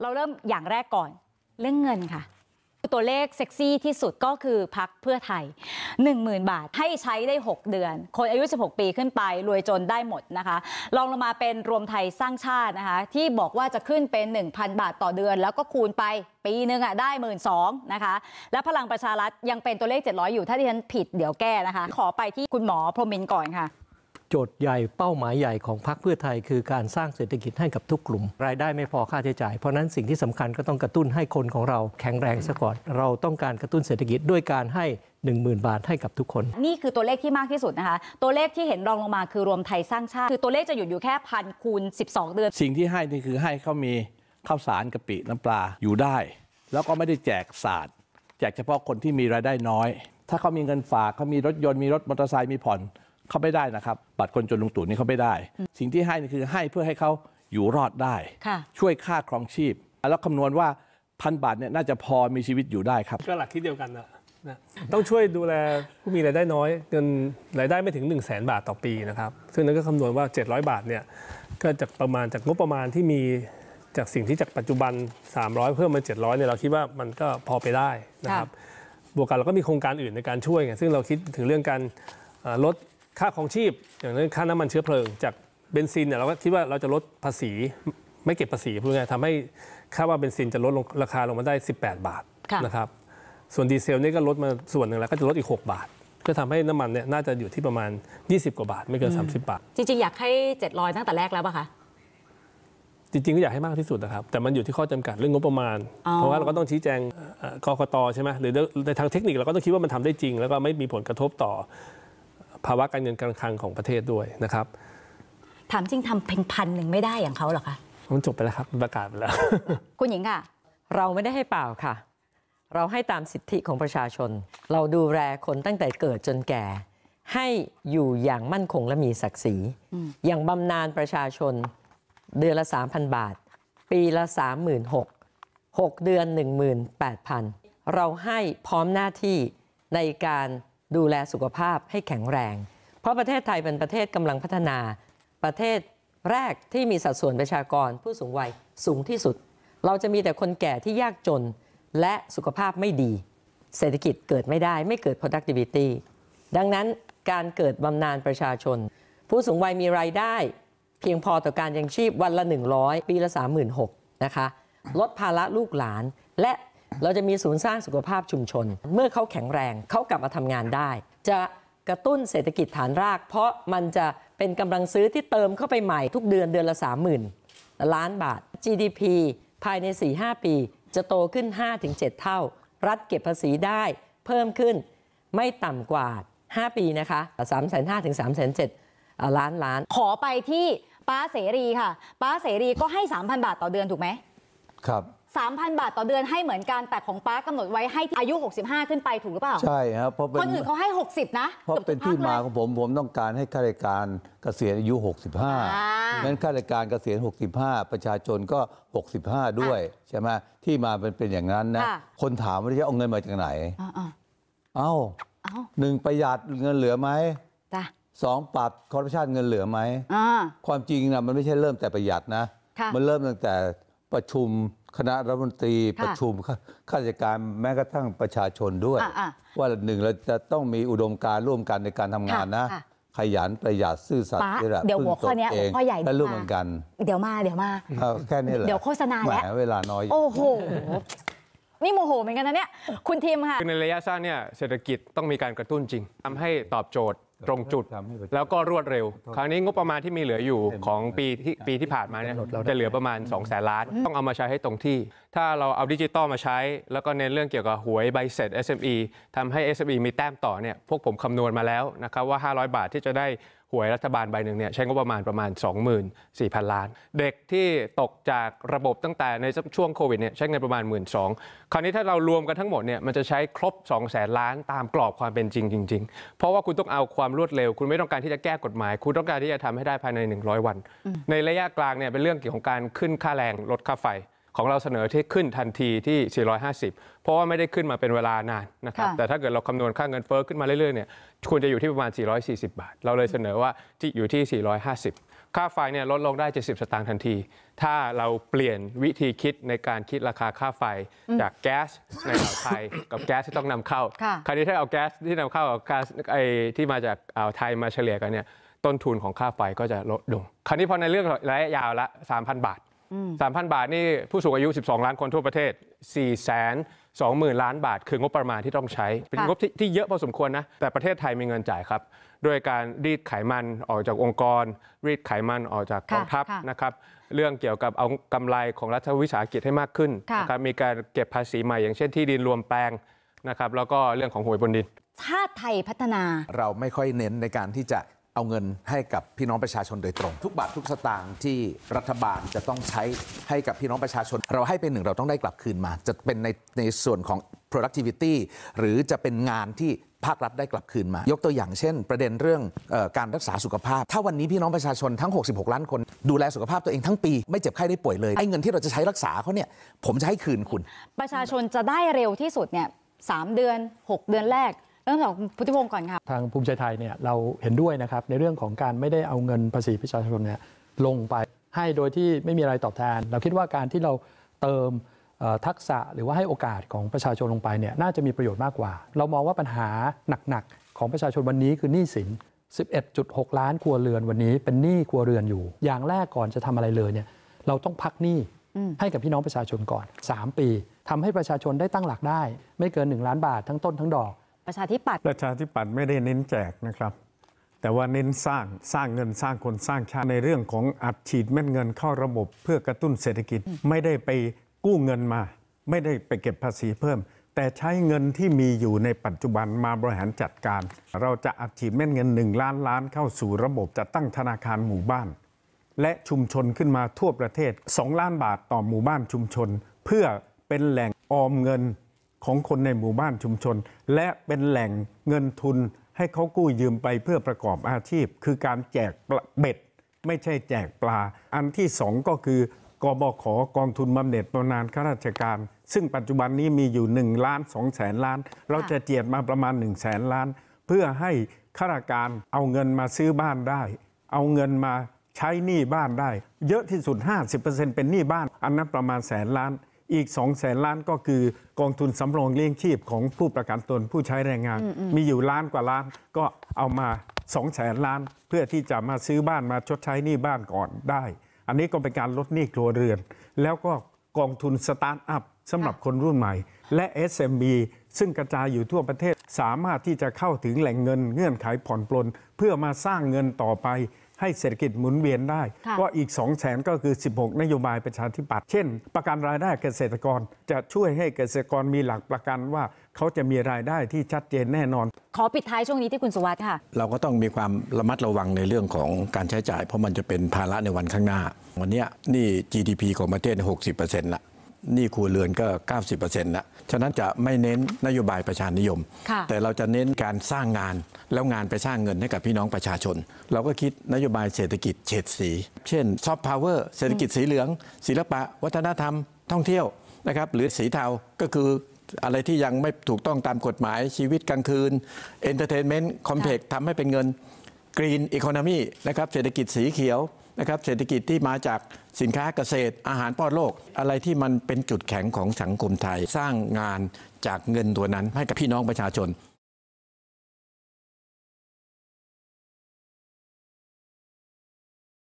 เราเริ่มอย่างแรกก่อนเรื่องเงินค่ะ ตัวเลขเซ็กซี่ที่สุดก็คือพักเพื่อไทย 10,000 บาทให้ใช้ได้ 6 เดือน คนอายุ16 ปีขึ้นไป รวยจนได้หมดนะคะ ลองลงมาเป็นรวมไทยสร้างชาตินะคะ ที่บอกว่าจะขึ้นเป็น 1,000 บาทต่อเดือน แล้วก็คูณไปปีหนึ่งอ่ะได้หมื่นสองนะคะและพลังประชารัฐยังเป็นตัวเลข 700อยู่ ถ้าที่ฉันผิดเดี๋ยวแก้นะคะ ขอไปที่คุณหมอพรมินก่อนค่ะจทย์ใหญ่เป้าหมายใหญ่ของพรรคเพื่อไทยคือการสร้างเศรษฐกิจให้กับทุกกลุ่มรายได้ไม่พอค่าใช้จ่ายเพราะนั้นสิ่งที่สำคัญก็ต้องกระตุ้นให้คนของเรา แข็งแรงซะก่อนเราต้องการกระตุ้นเศรษฐกิจด้วยการให้ 10,000 บาทให้กับทุกคน นี่คือตัวเลขที่มากที่สุดนะคะตัวเลขที่เห็นรองลงมาคือรวมไทยสร้างชาติ คือตัวเลขจะอยู่อยู่แค่พันคูณ12 เดือนสิ่งที่ให้นี่คือให้เขามีข้าวสารกะปิน้ำปลาอยู่ได้ แล้วก็ไม่ได้แจกศาสตร์แจกเฉพาะคนที่มีรายได้น้อย ถ้าเขามีเงินฝากเขามีรถยนต์มีรถมอเตอร์ไซค์มีผ่อนเขาไม่ได้นะครับบัตรคนจนลุงตู่นี่เขาไม่ได้ สิ่งที่ให้นี่คือให้เพื่อให้เขาอยู่รอดได้ช่วยค่าครองชีพ แล้วคำนวณว่าพันบาทเนี่ยน่าจะพอมีชีวิตอยู่ได้ครับ ก็หลักคิดเดียวกันนะนะต้องช่วยดูแลผู้มีรายได้น้อย เงินรายได้ไม่ถึง1 0 0 0 0แบาทต่อปีนะครับ ซึ่งนั้นก็คำนวณว่า 700 บาทเนี่ยก็จากประมาณจากงบประมาณที่มีจากสิ่งที่จากปัจจุบัน 300 เพิ่มมา 700เนี่ยเราคิดว่ามันก็พอไปได้นะครับบวกกันเราก็มีโครงการอื่นในการช่วยไงซึ่งเราคิดถึงเรื่องการลดค่าของชีพอย่างนั้นค่าน้ำมันเชื้อเพลิงจากเบนซินเนี่ยเราก็คิดว่าเราจะลดภาษีไม่เก็บภาษีพูดง่ายทำให้ค่าว่าเบนซินจะลดลงราคาลงมาได้ 18 บาทนะครับส่วนดีเซลนี่ก็ลดมาส่วนหนึ่งแล้วก็จะลดอีก 6 บาทก็ทำให้น้ำมันเนี่ยน่าจะอยู่ที่ประมาณ 20กว่าบาทไม่เกิน30บาทจริงๆอยากให้700ตั้งแต่แรกแล้วป่ะคะจริงๆก็อยากให้มากที่สุดนะครับแต่มันอยู่ที่ข้อจำกัดเรื่องงบประมาณ เพราะว่าเราก็ต้องชี้แจงกกตใช่ไหมหรือในทางเทคนิคเราก็ต้องคิดว่ามันทำได้จริงแล้วก็ไม่มีผลกระทบต่อภาวะการเงินการคลังของประเทศด้วยนะครับ ถามจริงทำเพ็งพันหนึ่งไม่ได้อย่างเขาหรอคะมันจบไปแล้วครับประกาศไปแล้วคุณหญิงค่ะ เราไม่ได้ให้เปล่าค่ะ เราให้ตามสิทธิของประชาชน เราดูแลคนตั้งแต่เกิดจนแก่ ให้อยู่อย่างมั่นคงและมีศักดิ์ศรี อย่างบำนาญประชาชนเดือนละ 3,000 บาท ปีละ36,000 6เดือน18,000 เราให้พร้อมหน้าที่ในการดูแลสุขภาพให้แข็งแรง เพราะประเทศไทยเป็นประเทศกำลังพัฒนาประเทศแรกที่มีสัดส่วนประชากรผู้สูงวัยสูงที่สุด เราจะมีแต่คนแก่ที่ยากจนและสุขภาพไม่ดี เศรษฐกิจเกิดไม่ได้ ไม่เกิด productivity ดังนั้นการเกิดบำนาญประชาชน ผู้สูงวัยมีรายได้ เพียงพอต่อการยังชีพวันละ 100 ปีละ36,000นะคะลดภาระลูกหลานและเราจะมีศูนย์สร้างสุขภาพชุมชน เมื่อเขาแข็งแรงเขากลับมาทำงานได้ จะกระตุ้นเศรษฐกิจฐานรากเพราะมันจะเป็นกำลังซื้อที่เติมเข้าไปใหม่ทุกเดือนเดือนละ 30,000 ล้านบาท GDP ภายใน 4-5 ปี จะโตขึ้น 5-7 เท่า รัฐเก็บภาษีได้เพิ่มขึ้นไม่ต่ำกว่า 5 ปีนะคะ3 5 0 0 0 0 ถึง3 7 0 0ล้านล้าน ขอไปที่ป้าเสรีค่ะป้าเสรีก็ให้ 3,000 บาทต่อเดือนถูกไหมครับ3 0 0นบาทต่อเดือนให้เหมือนกันแต่ของป้ากำหนดไว้ให้อายุ 65 ขึ้นไปถูกหรือเปล่า ใช่ครับเพราะคนอื่นเขาให้ 60 นะ เพราะเป็นที่มาของผม ผมต้องการให้ข้าราชการเกษียณอายุ 65นั้นข้าราชการเกษียณ65 ประชาชนก็ 65 ด้วย ใช่ไหมที่มาเป็นเป็นอย่างนั้นนะคนถามว่าจะเอาเงินมาจากไหนเอ้าหนึ่งประหยัดเงินเหลือไหมสองปรับคอร์รัปชันเงินเหลือไหมความจริงนะมันไม่ใช่เริ่มแต่ประหยัดนะ มันเริ่มตั้งแต่ประชุมคณะรัฐมนตรีประชุม ข้าราชการแม้กระทั่งประชาชนด้วย ว่าหนึ่งเราจะต้องมีอุดมการร่วมกันในการทำงานนะ ขยันประหยัดซื่อสัตย์ที่แะเดี๋ยวหัวข้อนี้หัวข้อใหญ่แลร่วมกันเดี๋ยวมา เดี๋ยวมาแค่นี้เหละเดี๋ยวโฆษณาแล้วเวลาน้อย โอ้โหนี่โมโหเหมือนกันนะเนี่ยคุณทีมค่ะในระยะสั้นเนี่ยเศรษฐกิจต้องมีการกระตุ้นจริงทำให้ตอบโจทย์ตรงจุด แล้วก็รวดเร็วครั้งนี้งบประมาณที่มีเหลืออยู่ของปีที่ปีที่ผ่านมาเนี่ยจะเหลือประมาณ2องแสนล้านต้องเอามาใช้ให้ตรงที่ ถ้าเราเอาดิจิตอลมาใช้ แล้วก็เน้นเรื่องเกี่ยวกับหวยใบเสร็จ SME ทำให้ SME มีแต้มต่อเนี่ยพวกผมคำนวณมาแล้วนะครับว่า 500 บาทที่จะได้หวยรัฐบาลใบหนึ่งเนี่ยใช้งบประมาณประมาณ 24,000 ล้าน เด็กที่ตกจากระบบตั้งแต่ในช่วงโควิดเนี่ยใช้เงินประมาณ 1 2ื่นคราวนี้ถ้าเรารวมกันทั้งหมดเนี่ยมันจะใช้ครบ 2 0 0แสนล้านตามกรอบความเป็นจริงจริงๆ เพราะว่าคุณต้องเอาความรวดเร็ว คุณไม่ต้องการที่จะแก้กฎหมาย คุณต้องการที่จะทำให้ได้ภายใน 100 วัน ในระยะกลางเนี่ยเป็นเรื่องเกี่ยวกับการขึ้นค่าแรงลดค่าไฟของเราเสนอที่ขึ้นทันทีที่ 450 เพราะว่าไม่ได้ขึ้นมาเป็นเวลานานนะครับ แต่ถ้าเกิดเราคำนวณค่าเงินเฟ้อขึ้นมาเรื่อยๆ เนี่ย ควรจะอยู่ที่ประมาณ 440 บาท เราเลยเสนอว่า ที่อยู่ที่ 450 ค่าไฟเนี่ยลดลงได้ 70 สตางค์ทันที ถ้าเราเปลี่ยนวิธีคิดในการคิดราคาค่าไฟ จากแก๊สในอ่าวไทยกับแก๊สที่ต้องนำเข้า คราวนี้ถ้าเอาแก๊สที่นำเข้ากับก๊สไอ้ที่มาจากอ่าวไทยมาเฉลี่ยกันเนี่ย ต้นทุนของค่าไฟก็จะลดลง คราวนี้พอในเรื่องระยะยาวละ 3,000 บาท3,000 บาทนี่ผู้สูงอายุ 12 ล้านคนทั่วประเทศ 4 2 0 0 0 0 ล้านบาท คืองบประมาณที่ต้องใช้ เป็นงบทที่เยอะพอสมควรนะ แต่ประเทศไทยมีเงินจ่ายครับด้วยการรีดไขมันออกจากองค์กร รีดไขมันออกจากกองทัพนะครับ เรื่องเกี่ยวกับเอากำไรของรัฐวิสาหกิจให้มากขึ้นนะครับมีการเก็บภาษีใหม่อย่างเช่นที่ดินรวมแปลงนะครับแล้วก็เรื่องของหวยบนดินชาติไทยพัฒนาเราไม่ค่อยเน้นในการที่จะเอาเงินให้กับพี่น้องประชาชนโดยตรง ทุกบาททุกสตางค์ที่รัฐบาลจะต้องใช้ให้กับพี่น้องประชาชน เราให้เป็นหนึ่งเราต้องได้กลับคืนมา จะเป็นในในส่วนของ productivity หรือจะเป็นงานที่ภาครัฐได้กลับคืนมา ยกตัวอย่างเช่น ประเด็นเรื่องออการรักษาสุขภาพถ้าวันนี้พี่น้องประชาชนทั้ง 66 ล้าน คนดูแลสุขภาพตัวเองทั้งปีไม่เจ็บไข้ได้ป่วยเลยไอ้เงินที่เราจะใช้รักษาเขาเนี่ยผมจะให้คืนคุณ ประชาชนจะได้เร็วที่สุดเนี่ยสเดือน 6 เดือนแรกเริ่มจากพุทธิพงศ์ก่อนค่ะทางภูมิใจไทยเนี่ยเราเห็นด้วยนะครับในเรื่องของการไม่ได้เอาเงินภาษีประชาชนเนี่ยลงไปให้โดยที่ไม่มีอะไรตอบแทน เราคิดว่าการที่เราเติมทักษะหรือว่าให้โอกาสของประชาชนลงไปเนี่ยน่าจะมีประโยชน์มากกว่า เรามองว่าปัญหาหนักๆ ของประชาชนวันนี้คือหนี้สิน 11.6 ล้านครัวเรือนวันนี้ เป็นหนี้ครัวเรือนอยู่ อย่างแรกก่อนจะทำอะไรเลยเนี่ยเราต้องพักหนี้ให้กับพี่น้องประชาชนก่อน 3 ปี ทำให้ประชาชนได้ตั้งหลักได้ไม่เกิน1ล้านบาททั้งต้นทั้งดอกประชาธิปัตย์ประชาธิปัตย์ไม่ได้เน้นแจกนะครับ แต่ว่าเน้นสร้างสร้างเงินสร้างคนสร้างชาติในเรื่องของอัดฉีดเม็ดเงินเข้าระบบ เพื่อกระตุ้นเศรษฐกิจไม่ได้ไปกู้เงินมา ไม่ได้ไปเก็บภาษีเพิ่ม แต่ใช้เงินที่มีอยู่ในปัจจุบันมาบริหารจัดการ เราจะอัดฉีดเม็ดเงินหนึ่งล้านล้านเข้าสู่ระบบจะตั้งธนาคารหมู่บ้าน และชุมชนขึ้นมาทั่วประเทศ 2 ล้านบาทต่อหมู่บ้านชุมชน เพื่อเป็นแหล่งออมเงินของคนในหมู่บ้านชุมชน และเป็นแหล่งเงินทุนให้เขากู้ยืมไปเพื่อประกอบอาชีพ คือการแจกเบ็ด ไม่ใช่แจกปลา อันที่สองก็คือกบขกองทุนบำเหน็จบำนาญข้าราชการ ซึ่งปัจจุบันนี้มีอยู่1ล้าน2แสนล้าน เราจะเจียดมาประมาณ1แสนล้าน เพื่อให้ข้าราชการเอาเงินมาซื้อบ้านได้ เอาเงินมาใช้หนี้บ้านได้ เยอะที่สุด50%เป็นหนี้บ้านอันนั้นประมาณแสนล้านอีก 2 0 0แสนล้านก็คือกองทุนสำรองเลี้ยงชีพของผู้ประกันตนผู้ใช้แรงงาน มีอยู่ล้านกว่าล้าน ก็เอามา 2 0 0แสนล้านเพื่อที่จะมาซื้อบ้านมาชดใช้หนี้บ้านก่อนได้ อันนี้ก็เป็นการลดหนี้ครัวเรือน แล้วก็กองทุนสตาร์ทอัพสำหรับคนรุ่นใหม่ และ SMB ซึ่งกระจายอยู่ทั่วประเทศ สามารถที่จะเข้าถึงแหล่งเงินเงื่อนไขผ่อนปลนเพื่อมาสร้างเงินต่อไปให้เศรษฐกิจหมุนเวียนได้ ก็อีก2องแสนก็คือ 16 นโยบายประชาธิปัตย์เช่น ประกันรายได้เกษตรกร จะช่วยให้เกษตรกรมีหลักประกันว่าเขาจะมีรายได้ที่ชัดเจนแน่นอน ขอปิดท้ายช่วงนี้ที่คุณสุวัสด์ค่ะ เราก็ต้องมีความระมัดระวังในเรื่องของการใช้จ่าย เพราะมันจะเป็นภาระในวันข้างหน้า วันนี้นี่ GDP ของประเทศ60%ละนี่ครัวเรือนก็ 90%แล้ว ฉะนั้นจะไม่เน้นนโยบายประชานิยม แต่เราจะเน้นการสร้างงาน แล้วงานไปสร้างเงินให้กับพี่น้องประชาชน เราก็คิดนโยบายเศรษฐกิจเฉดสี เช่นซอฟต์พาวเวอร์เศรษฐกิจสีเหลือง ศิลปะ วัฒนธรรม ท่องเที่ยวนะครับหรือสีเทาก็คืออะไรที่ยังไม่ถูกต้องตามกฎหมายชีวิตกลางคืนเอนเตอร์เทนเมนต์คอมเพล็กซ์ทำให้เป็นเงินกรีนอีโคโนมีนะครับเศรษฐกิจสีเขียวนะครับเศรษฐกิจที่มาจากสินค้าเกษตร อาหารป้อนโลกอะไรที่มันเป็นจุดแข็งของสังคมไทยสร้างงานจากเงินตัวนั้น ให้กับพี่น้องประชาชน